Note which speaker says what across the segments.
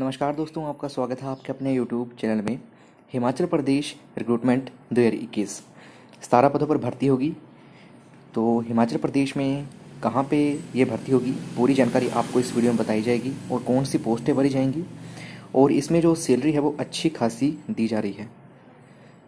Speaker 1: नमस्कार दोस्तों आपका स्वागत है आपके अपने यूट्यूब चैनल में हिमाचल प्रदेश रिक्रूटमेंट दो हज़ार इक्कीस सतारह पदों पर भर्ती होगी तो हिमाचल प्रदेश में कहाँ पे ये भर्ती होगी पूरी जानकारी आपको इस वीडियो में बताई जाएगी और कौन सी पोस्टें भरी जाएंगी और इसमें जो सैलरी है वो अच्छी खासी दी जा रही है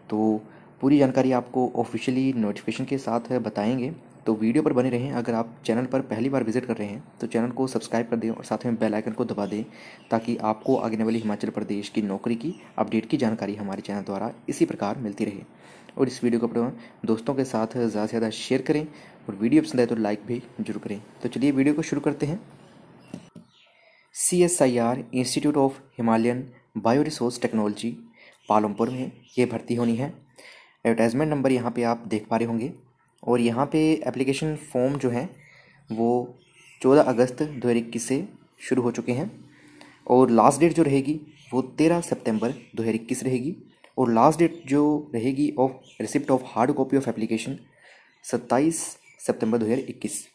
Speaker 1: तो पूरी जानकारी आपको ऑफिशियली नोटिफिकेशन के साथ बताएंगे तो वीडियो पर बने रहें अगर आप चैनल पर पहली बार विजिट कर रहे हैं तो चैनल को सब्सक्राइब कर दें और साथ में बेल आइकन को दबा दें ताकि आपको आने वाली हिमाचल प्रदेश की नौकरी की अपडेट की जानकारी हमारे चैनल द्वारा इसी प्रकार मिलती रहे और इस वीडियो को अपने दोस्तों के साथ ज़्यादा से ज़्यादा शेयर करें और वीडियो पसंद आए तो लाइक भी जरूर करें तो चलिए वीडियो को शुरू करते हैं C S I R institute of Himalayan bio resource technology Palampur में ये भर्ती होनी है एडवर्टाइजमेंट नंबर यहाँ पे आप देख पा रहे होंगे और यहाँ पे एप्लीकेशन फॉर्म जो हैं वो चौदह अगस्त दो हज़ार इक्कीस से शुरू हो चुके हैं और लास्ट डेट जो रहेगी वो तेरह सितंबर दो हज़ार इक्कीस रहेगी और लास्ट डेट जो रहेगी of receipt of hard copy of application सत्ताईस सितंबर इक्कीस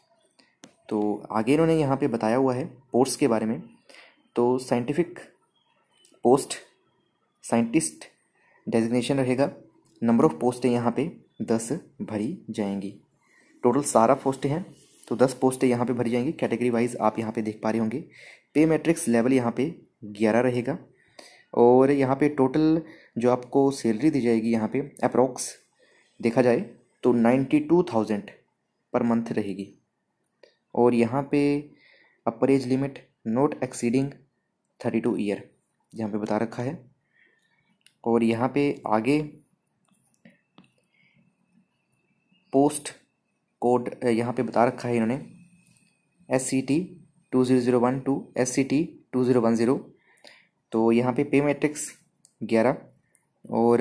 Speaker 1: तो आगे इन्होंने यहाँ पे बताया हुआ है पोस्ट के बारे में तो साइंटिफिक पोस्ट साइंटिस्ट डेजिग्नेशन रहेगा नंबर ऑफ़ पोस्ट है यहाँ पे दस भरी जाएंगी टोटल सारा पोस्टें हैं तो दस पोस्टें यहाँ पे भरी जाएंगी कैटेगरी वाइज आप यहाँ पे देख पा रहे होंगे पे मैट्रिक्स लेवल यहाँ पे ग्यारह रहेगा और यहाँ पे टोटल जो आपको सैलरी दी जाएगी यहाँ पे अप्रोक्स देखा जाए तो ninety two thousand per month रहेगी और यहाँ पे upper age limit not exceeding thirty two year यहाँ पे बता रखा है और यहाँ पे आगे पोस्ट कोड यहाँ पे बता रखा है इन्होंने S C T two zero zero one two S C T two zero one zero तो यहाँ पे पे मैट्रिक्स ग्यारह और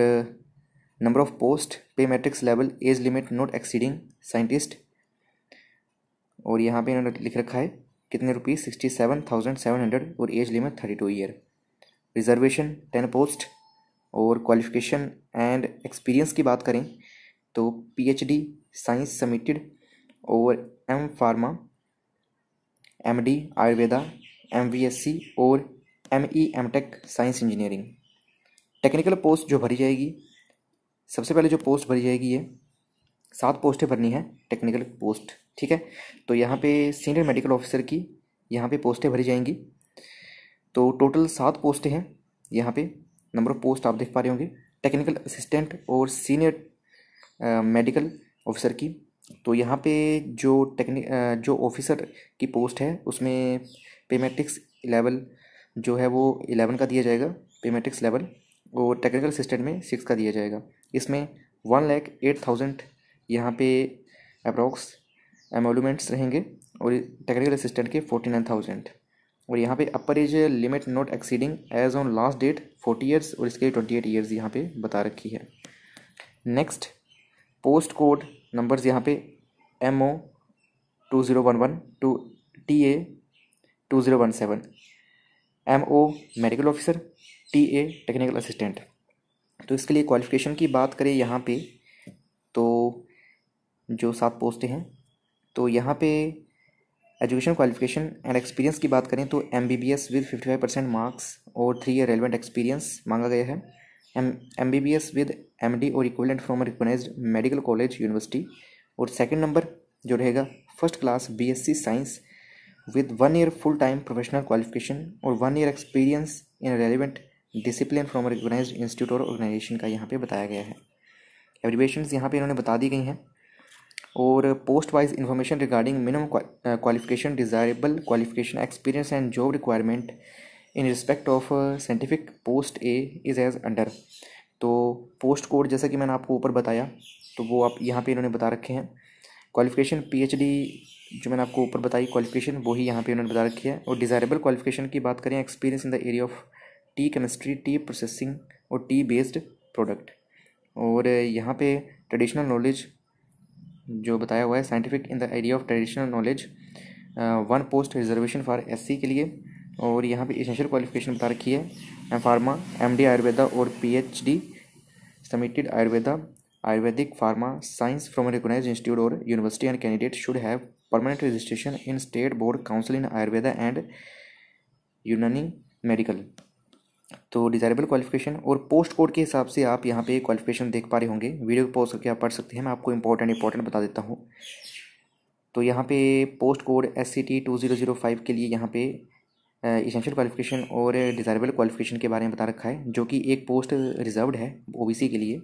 Speaker 1: number of post pay matrix level age limit not exceeding scientist और यहाँ पे इन्होंने लिख रखा है कितने rupees sixty seven thousand seven hundred और age limit thirty two year reservation ten post और क्वालिफिकेशन एंड एक्सपीरियंस की बात करें तो पीएचडी साइंस समिटेड और M pharma MD Ayurveda MVSc और ME MTech science engineering technical post जो भरी जाएगी सबसे पहले जो पोस्ट भरी जाएगी ये सात पोस्टें भरनी है टेक्निकल पोस्ट ठीक है तो यहाँ पे सीनियर मेडिकल ऑफिसर की यहाँ पे पोस्टें भरी जाएंगी तो टोटल सात पोस्टें हैं यहाँ पे नंबर ऑफ पोस्ट आप देख पा रहे होंगे टेक्निकल असिस्टेंट और सीनियर मेडिकल ऑफिसर की तो यहाँ पे जो टेक्निक जो ऑफिसर की पोस्ट है उसमें पेमेटिक्स लेवल जो है वो एलेवन का दिया जाएगा पेमेट्रिक्स लेवल और टेक्निकल असिस्टेंट में सिक्स का दिया जाएगा इसमें वन लैख एट थाउजेंड यहाँ पे अप्रोक्स एमोलूमेंट्स रहेंगे और टेक्निकल असिस्टेंट के फोर्टी नाइन थाउजेंड और यहाँ पे upper age limit not exceeding age on last date forty years और इसके ट्वेंटी एट ईयर्स यहाँ पे बता रखी है नेक्स्ट पोस्ट कोड नंबर्स यहाँ पे M O two zero one one two T A two zero one seven M O medical officer T A technical assistant तो इसके लिए क्वालिफिकेशन की बात करें यहाँ पे तो जो सात पोस्टें हैं तो यहाँ पे एजुकेशन क्वालिफिकेशन एंड एक्सपीरियंस की बात करें तो M B B S with fifty five percent marks और थ्री ईयर रेलिवेंट एक्सपीरियंस मांगा गया है M M B B S with M D और equivalent from recognise medical college university और सेकेंड नंबर जो रहेगा first class B S C science with one year full time professional qualification और one year experience in relevant discipline from recognise institute और organisation का यहाँ पे बताया गया है एवरीवेशन यहाँ पे इन्होंने बता दी गई हैं और post wise information regarding minimum qualification desirable qualification experience and job requirement in respect of scientific post A is as under तो पोस्ट कोड जैसा कि मैंने आपको ऊपर बताया तो वो आप यहाँ पे इन्होंने बता रखे हैं क्वालिफ़िकेशन पीएचडी जो मैंने आपको ऊपर बताई क्वालिफिकेशन वही यहाँ पे इन्होंने बता रखी है और डिज़ायरेबल क्वालिफिकेशन की बात करें experience in the area of tea chemistry tea processing और टी बेस्ड प्रोडक्ट और यहाँ पे ट्रेडिशनल नॉलेज जो बताया हुआ है scientific in the area of traditional knowledge one post reservation for S के लिए और यहाँ पे इसेंशियल क्वालिफिकेशन बता रखी है M pharma M D Ayurveda और P H D submitted Ayurveda Ayurvedic pharma science from recognise institute और university and candidate should have permanent registration in state board council in Ayurveda and Unani medical तो डिजायरेबल क्वालिफिकेशन और post code के हिसाब से आप यहाँ पे क्वालिफिकेशन देख पा रहे होंगे वीडियो को पॉज करके आप पढ़ सकते हैं मैं आपको इंपॉर्टेंट इंपॉर्टेंट बता देता हूँ तो यहाँ पे post code S C T two zero zero five के लिए यहाँ पे इसेंशियल क्वालिफिकेशन और डिज़ायरेबल क्वालिफिकेशन के बारे में बता रखा है जो कि एक पोस्ट रिजर्व्ड है ओ के लिए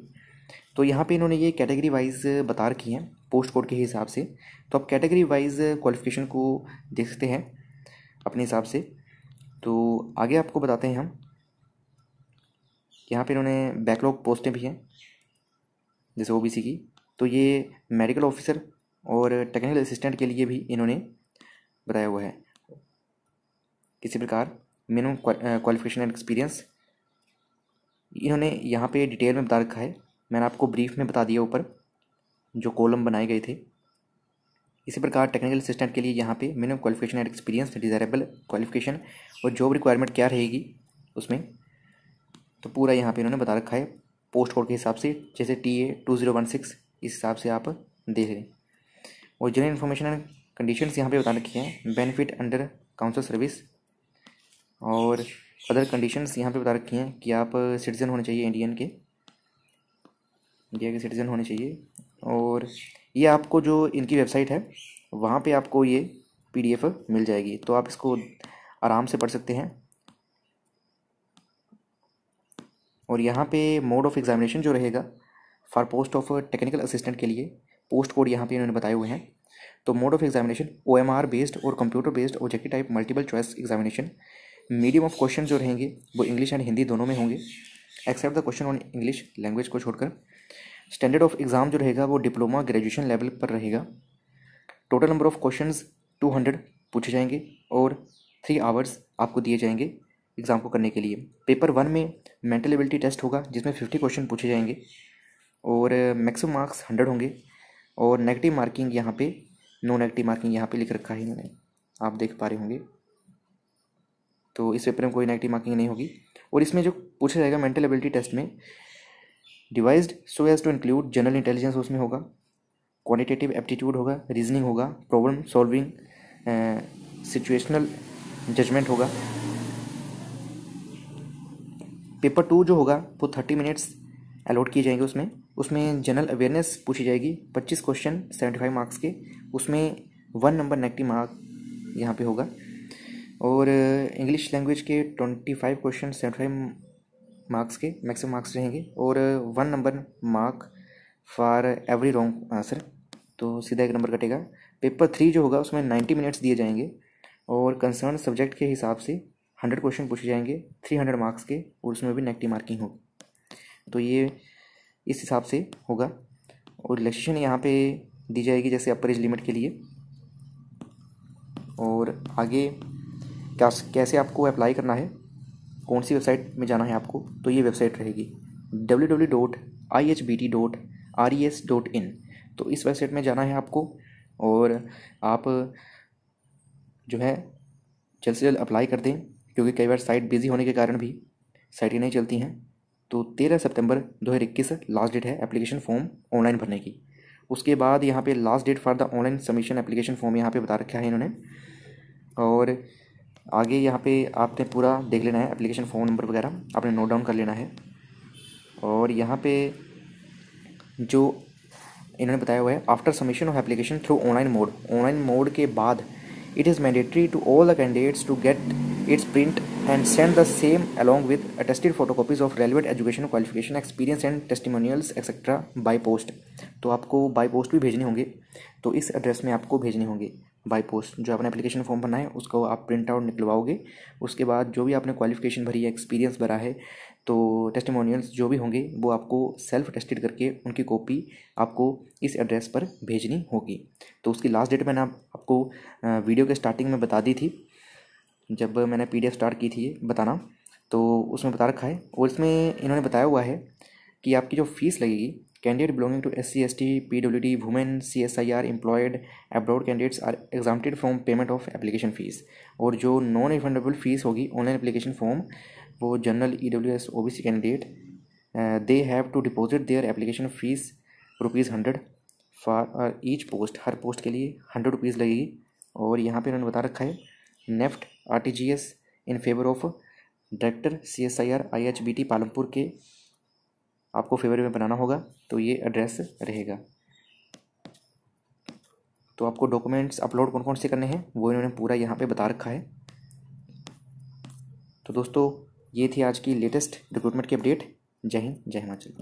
Speaker 1: तो यहाँ पे इन्होंने ये कैटेगरी वाइज बता रखी हैं पोस्ट कोड के हिसाब से तो आप कैटेगरी वाइज क्वालिफिकेशन को देखते हैं अपने हिसाब से तो आगे आपको बताते हैं हम यहाँ पे इन्होंने बैकलॉग पोस्टें भी हैं जैसे ओबीसी की तो ये मेडिकल ऑफिसर और टेक्निकल असिस्टेंट के लिए भी इन्होंने बताया हुआ है किसी प्रकार मिनिमम क्वालिफिकेशन एंड एक्सपीरियंस इन्होंने यहाँ पे डिटेल में बता रखा है मैंने आपको ब्रीफ में बता दिया ऊपर जो कॉलम बनाए गए थे इसी प्रकार टेक्निकल असिस्टेंट के लिए यहाँ पे minimum qualification and experience desirable qualification और जॉब रिक्वायरमेंट क्या रहेगी उसमें तो पूरा यहाँ पे इन्होंने बता रखा है पोस्ट कोड के हिसाब से जैसे T A two zero one six इस हिसाब से आप देख लें और जनरल इन्फॉर्मेशन एंड कंडीशन यहाँ पर बता रखी हैं बेनिफिट अंडर काउंसिल सर्विस और अदर कंडीशंस यहाँ पे बता रखी हैं कि आप सिटीज़न होने चाहिए इंडियन के इंडिया के सिटीज़न होने चाहिए और ये आपको जो इनकी वेबसाइट है वहाँ पे आपको ये पीडीएफ मिल जाएगी तो आप इसको आराम से पढ़ सकते हैं और यहाँ पे मोड ऑफ एग्ज़ामिनेशन जो रहेगा for post of technical assistant के लिए पोस्ट कोड यहाँ पे इन्होंने बताए हुए हैं तो mode of examination O based और computer based objective type multiple choice examination medium of question जो रहेंगे वो इंग्लिश एंड हिंदी दोनों में होंगे except the question on English language को छोड़कर स्टैंडर्ड ऑफ एग्ज़ाम जो रहेगा वो डिप्लोमा ग्रेजुएशन लेवल पर रहेगा total number of question two hundred पूछे जाएंगे और थ्री आवर्स आपको दिए जाएंगे एग्ज़ाम को करने के लिए पेपर वन में मेंटल एबिलिटी टेस्ट होगा जिसमें फिफ्टी क्वेश्चन पूछे जाएंगे और मैक्सिमम मार्क्स हंड्रेड होंगे और नेगेटिव मार्किंग यहाँ पे नो नेगेटिव मार्किंग यहाँ पे लिख रखा है इन्होंने आप देख पा रहे होंगे तो इस पेपर में कोई नेगेटिव मार्किंग नहीं होगी और इसमें जो पूछा जाएगा मेंटल एबिलिटी टेस्ट में devise so as to include general intelligence उसमें होगा क्वान्टिटेटिव एप्टीट्यूड होगा रीजनिंग होगा प्रॉब्लम सॉल्विंग सिचुएशनल जजमेंट होगा पेपर टू जो होगा वो थर्टी मिनट्स अलॉट किए जाएंगे उसमें उसमें जनरल अवेयरनेस पूछी जाएगी पच्चीस क्वेश्चन सेवेंटी फाइव मार्क्स के उसमें वन नंबर नेगेटिव मार्क यहाँ पे होगा और इंग्लिश लैंग्वेज के twenty five question seventy five marks के मैक्सिमम मार्क्स रहेंगे और one number mark for every wrong answer तो सीधा एक नंबर कटेगा पेपर थ्री जो होगा उसमें नाइन्टी मिनट्स दिए जाएंगे और कंसर्न सब्जेक्ट के हिसाब से हंड्रेड क्वेश्चन पूछे जाएंगे थ्री हंड्रेड मार्क्स के और उसमें भी नेगेटिव मार्किंग होगी तो ये इस हिसाब से होगा और रिलेक्सेशन यहाँ पे दी जाएगी जैसे अपर एज लिमिट के लिए और आगे क्या कैसे आपको अप्लाई करना है कौन सी वेबसाइट में जाना है आपको तो ये वेबसाइट रहेगी W W dot I H B T dot R E S dot in तो इस वेबसाइट में जाना है आपको और आप जो है जल्द से जल्द अप्लाई कर दें क्योंकि कई बार साइट बिज़ी होने के कारण भी साइटें नहीं चलती हैं तो तेरह सितंबर दो हज़ार इक्कीस लास्ट डेट है एप्लीकेशन फॉर्म ऑनलाइन भरने की उसके बाद यहाँ पे last date for the online submission application form यहाँ पे बता रखा है इन्होंने और आगे यहाँ पे आपने पूरा देख लेना है एप्लीकेशन फ़ोन नंबर वगैरह आपने नोट डाउन कर लेना है और यहाँ पे जो इन्होंने बताया हुआ है after submission of application through online mode online mode के बाद it is mandatory to all the candidates to get print and send the same along with attested photo copies of relevant education qualification experience and testimonials etcetera by post तो आपको by post भी भेजने होंगे तो इस address में आपको भेजने होंगे बाई पोस्ट जो आपने एप्लीकेशन फॉर्म बनाए उसको आप प्रिंट आउट निकलवाओगे उसके बाद जो भी आपने क्वालिफिकेशन भरी है एक्सपीरियंस भरा है तो टेस्टिमोनियल्स जो भी होंगे वो आपको सेल्फ टेस्टेड करके उनकी कॉपी आपको इस एड्रेस पर भेजनी होगी तो उसकी लास्ट डेट मैंने आप, आपको वीडियो के स्टार्टिंग में बता दी थी जब मैंने पी स्टार्ट की थी बताना तो उसमें बता रखा है और इसमें इन्होंने बताया हुआ है कि आपकी जो फ़ीस लगेगी Candidate belonging to SC, ST, PWD, women, CSIR, employed, abroad candidates are exempted from payment of application fees. और जो नॉन रिफंडेबल फीस होगी ऑनलाइन एप्लीकेशन फॉर्म वो general E W S O B C candidate they have to deposit their application fees rupees hundred for each post हर post के लिए hundred rupees लगेगी और यहाँ पर उन्होंने बता रखा है NEFT R T G S in favour of director C S I R I H B T Palampur के आपको फेवर में बनाना होगा तो ये एड्रेस रहेगा तो आपको डॉक्यूमेंट्स अपलोड कौन कौन से करने हैं वो इन्होंने पूरा यहाँ पे बता रखा है तो दोस्तों ये थी आज की लेटेस्ट रिक्रूटमेंट की अपडेट जय हिंद जय हिमाचल